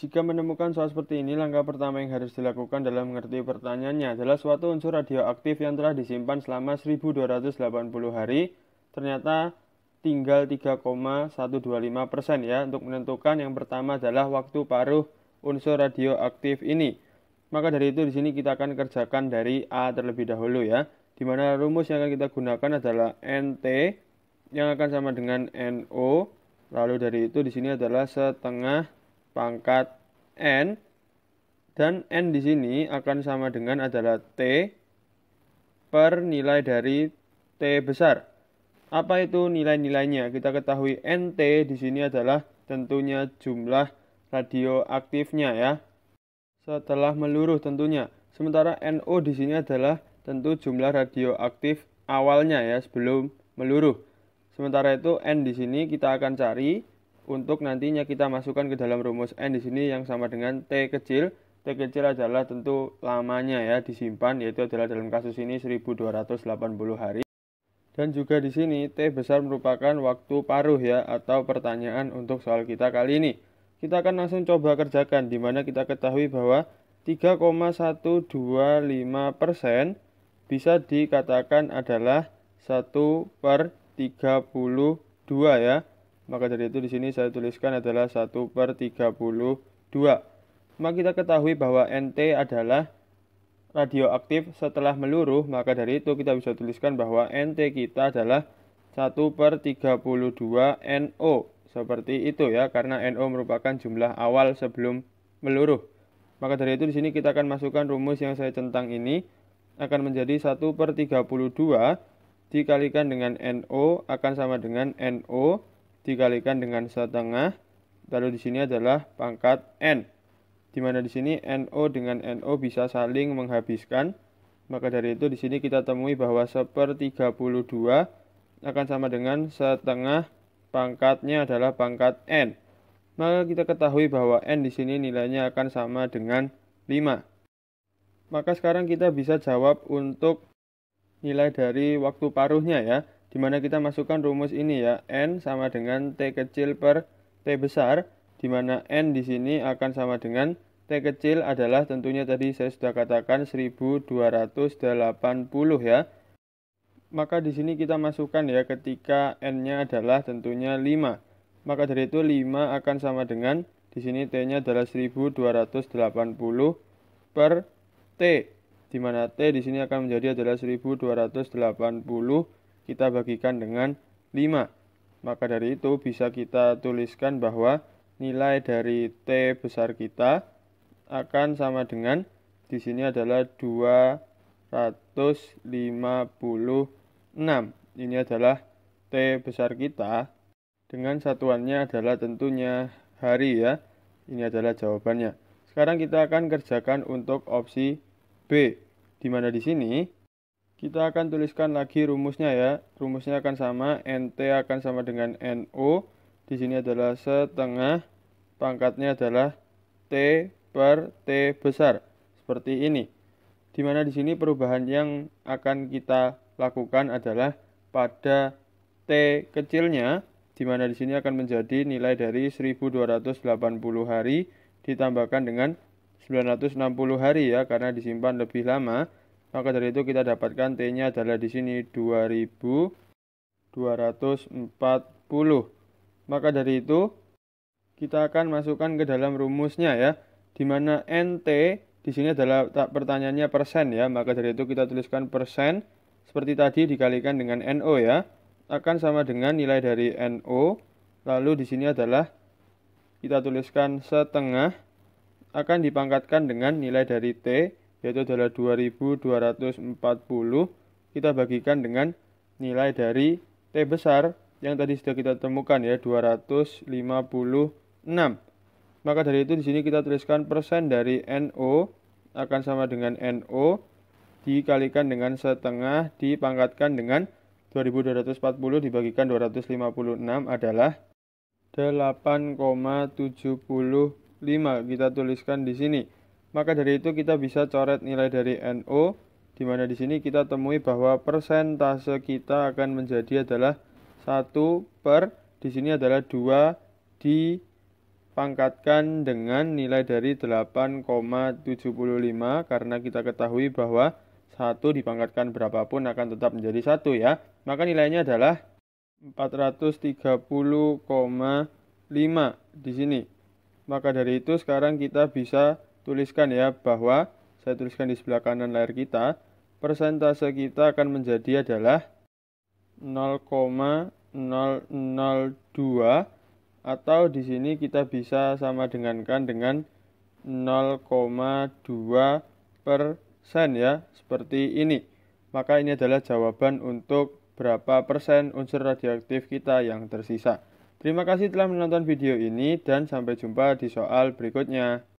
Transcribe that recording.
Jika menemukan soal seperti ini, langkah pertama yang harus dilakukan dalam mengerti pertanyaannya adalah suatu unsur radioaktif yang telah disimpan selama 1280 hari ternyata tinggal 3,125 persen ya untuk menentukan yang pertama adalah waktu paruh unsur radioaktif ini. Maka dari itu di sini kita akan kerjakan dari A terlebih dahulu ya, di mana rumus yang akan kita gunakan adalah NT yang akan sama dengan NO. Lalu dari itu di sini adalah setengah pangkat n dan n di sini akan sama dengan adalah t per nilai dari t besar. Apa itu nilai-nilainya? Kita ketahui nt di sini adalah tentunya jumlah radioaktifnya ya. Setelah meluruh tentunya. Sementara NO di sini adalah tentu jumlah radioaktif awalnya ya sebelum meluruh. Sementara itu N di sini kita akan cari untuk nantinya kita masukkan ke dalam rumus n di sini yang sama dengan t kecil t kecil adalah tentu lamanya ya disimpan yaitu adalah dalam kasus ini 1280 hari dan juga di sini t besar merupakan waktu paruh ya atau pertanyaan untuk soal kita kali ini kita akan langsung coba kerjakan di mana kita ketahui bahwa 3,125 persen bisa dikatakan adalah 1 per 32 ya maka dari itu di sini saya tuliskan adalah 1 per 32. Maka kita ketahui bahwa NT adalah radioaktif setelah meluruh. Maka dari itu kita bisa tuliskan bahwa NT kita adalah 1 per 32 NO. Seperti itu ya, karena NO merupakan jumlah awal sebelum meluruh. Maka dari itu di sini kita akan masukkan rumus yang saya centang ini akan menjadi 1 per 32 dikalikan dengan NO akan sama dengan NO dikalikan dengan setengah. Lalu di sini adalah pangkat N. Di mana di sini NO dengan NO bisa saling menghabiskan. Maka dari itu di sini kita temui bahwa seper 32 akan sama dengan setengah pangkatnya adalah pangkat N. Maka kita ketahui bahwa N di sini nilainya akan sama dengan 5. Maka sekarang kita bisa jawab untuk nilai dari waktu paruhnya ya dimana kita masukkan rumus ini ya n sama dengan t kecil per t besar dimana n di sini akan sama dengan t kecil adalah tentunya tadi saya sudah katakan 1280 ya maka di sini kita masukkan ya ketika n-nya adalah tentunya 5. Maka dari itu 5 akan sama dengan di sini t-nya adalah 1280 per t dimana t di sini akan menjadi adalah 1280 kita bagikan dengan 5. Maka dari itu bisa kita tuliskan bahwa nilai dari T besar kita akan sama dengan di sini adalah 256. Ini adalah T besar kita dengan satuannya adalah tentunya hari ya. Ini adalah jawabannya. Sekarang kita akan kerjakan untuk opsi B di mana di sini kita akan tuliskan lagi rumusnya ya. Rumusnya akan sama, NT akan sama dengan NO. Di sini adalah setengah, pangkatnya adalah T per T besar. Seperti ini. Dimana di sini perubahan yang akan kita lakukan adalah pada T kecilnya, dimana di sini akan menjadi nilai dari 1280 hari ditambahkan dengan 960 hari ya, karena disimpan lebih lama maka dari itu kita dapatkan T-nya adalah di sini 2240. Maka dari itu kita akan masukkan ke dalam rumusnya ya, di mana NT di sini adalah pertanyaannya persen ya, maka dari itu kita tuliskan persen seperti tadi dikalikan dengan NO ya, akan sama dengan nilai dari NO, lalu di sini adalah kita tuliskan setengah akan dipangkatkan dengan nilai dari T yaitu adalah 2240 kita bagikan dengan nilai dari T besar yang tadi sudah kita temukan ya 256. Maka dari itu di sini kita tuliskan persen dari NO akan sama dengan NO dikalikan dengan setengah dipangkatkan dengan 2240 dibagikan 256 adalah 8,75. Kita tuliskan di sini. Maka dari itu kita bisa coret nilai dari NO di mana di sini kita temui bahwa persentase kita akan menjadi adalah 1 per di sini adalah 2 dipangkatkan dengan nilai dari 8,75 karena kita ketahui bahwa 1 dipangkatkan berapapun akan tetap menjadi 1 ya. Maka nilainya adalah 430,5 di sini. Maka dari itu sekarang kita bisa tuliskan ya bahwa saya tuliskan di sebelah kanan layar kita, persentase kita akan menjadi adalah 0,002 atau di sini kita bisa sama dengankan dengan 0,2 persen ya seperti ini maka ini adalah jawaban untuk berapa persen unsur radioaktif kita yang tersisa terima kasih telah menonton video ini dan sampai jumpa di soal berikutnya